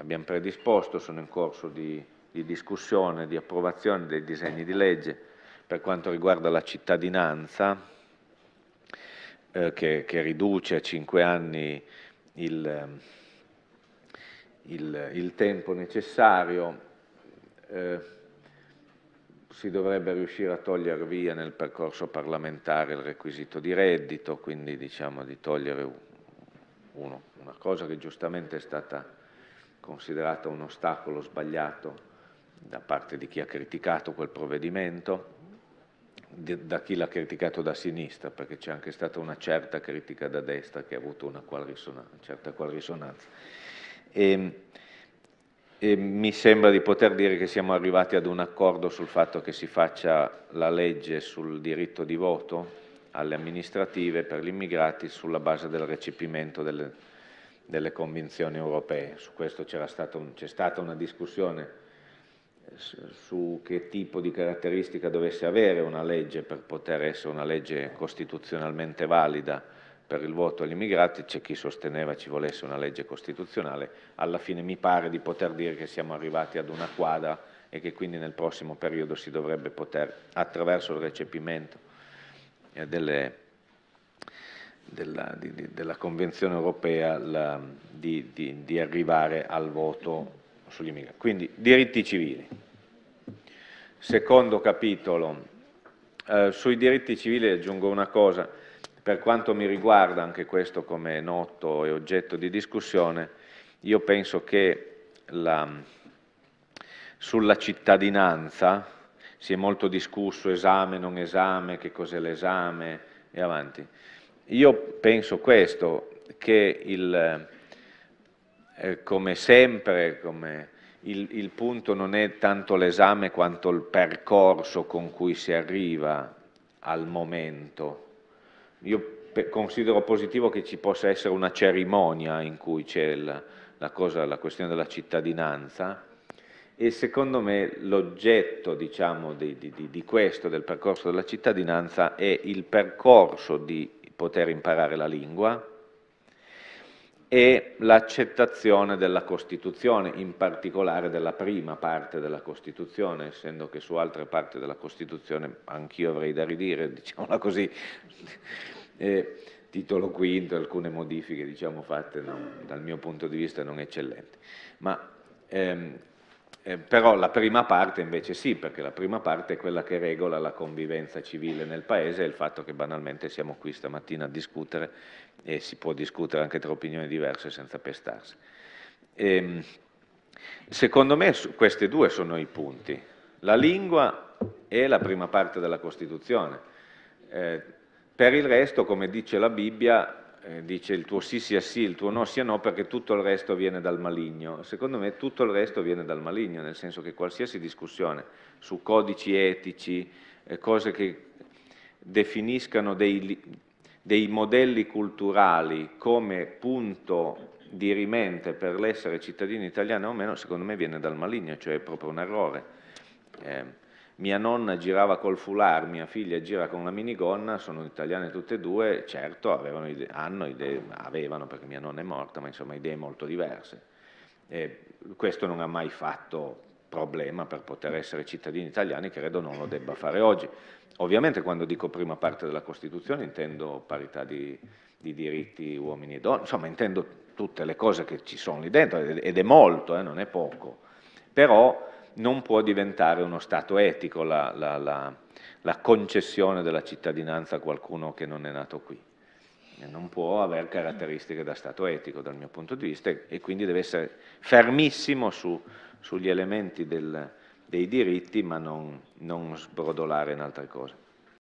abbiamo predisposto, sono in corso di, di discussione, di approvazione dei disegni di legge per quanto riguarda la cittadinanza, eh, che, che, riduce a cinque anni il, ehm, il, il tempo necessario. Eh, si dovrebbe riuscire a togliere via nel percorso parlamentare il requisito di reddito, quindi diciamo di togliere uno, una cosa che giustamente è stata considerata un ostacolo sbagliato da parte di chi ha criticato quel provvedimento, da chi l'ha criticato da sinistra, perché c'è anche stata una certa critica da destra che ha avuto una, qual risonanza, una certa qual risonanza. E, ehm, e ehm, mi sembra di poter dire che siamo arrivati ad un accordo sul fatto che si faccia la legge sul diritto di voto alle amministrative per gli immigrati sulla base del recepimento delle delle convinzioni europee. Su questo c'è stata, un, stata una discussione su che tipo di caratteristica dovesse avere una legge per poter essere una legge costituzionalmente valida per il voto agli immigrati, c'è chi sosteneva ci volesse una legge costituzionale, alla fine mi pare di poter dire che siamo arrivati ad una quadra e che quindi nel prossimo periodo si dovrebbe poter, attraverso il recepimento eh, delle della, di, della Convenzione europea la, di, di, di, arrivare al voto sugli immigrati. Quindi diritti civili. Secondo capitolo, eh, sui diritti civili aggiungo una cosa, per quanto mi riguarda, anche questo come è noto e oggetto di discussione, io penso che la, sulla cittadinanza si è molto discusso esame, non esame, che cos'è l'esame e avanti. Io penso questo, che il, eh, eh, come sempre, come il, il punto non è tanto l'esame quanto il percorso con cui si arriva al momento. Io considero positivo che ci possa essere una cerimonia in cui c'è la, la, cosa, la questione della cittadinanza e secondo me l'oggetto diciamo, di, di, di questo, del percorso della cittadinanza, è il percorso di poter imparare la lingua e l'accettazione della Costituzione, in particolare della prima parte della Costituzione, essendo che su altre parti della Costituzione anch'io avrei da ridire, diciamola così, eh, titolo quinto, alcune modifiche diciamo, fatte no, dal mio punto di vista non eccellenti. Ma ehm, eh, però la prima parte invece sì, perché la prima parte è quella che regola la convivenza civile nel Paese e il fatto che banalmente siamo qui stamattina a discutere e si può discutere anche tra opinioni diverse senza pestarsi. E, ehm, secondo me questi due sono i punti, la lingua è la prima parte della Costituzione. Eh, per il resto, come dice la Bibbia, eh, dice il tuo sì sia sì, il tuo no sia no, perché tutto il resto viene dal maligno. Secondo me tutto il resto viene dal maligno, nel senso che qualsiasi discussione su codici etici, eh, cose che definiscano dei, dei modelli culturali come punto di rimente per l'essere cittadino italiano o meno, secondo me viene dal maligno, cioè è proprio un errore. Eh, mia nonna girava col foulard, mia figlia gira con la minigonna, sono italiane tutte e due, certo avevano idee, hanno idee, avevano perché mia nonna è morta, ma insomma idee molto diverse. E questo non ha mai fatto problema per poter essere cittadini italiani, credo non lo debba fare oggi. Ovviamente quando dico prima parte della Costituzione intendo parità di, di diritti uomini e donne, insomma intendo tutte le cose che ci sono lì dentro ed è molto, eh, non è poco. Però non può diventare uno stato etico la, la, la, la, concessione della cittadinanza a qualcuno che non è nato qui. Non può avere caratteristiche da stato etico dal mio punto di vista e quindi deve essere fermissimo su, sugli elementi del, dei diritti ma non, non sbrodolare in altre cose.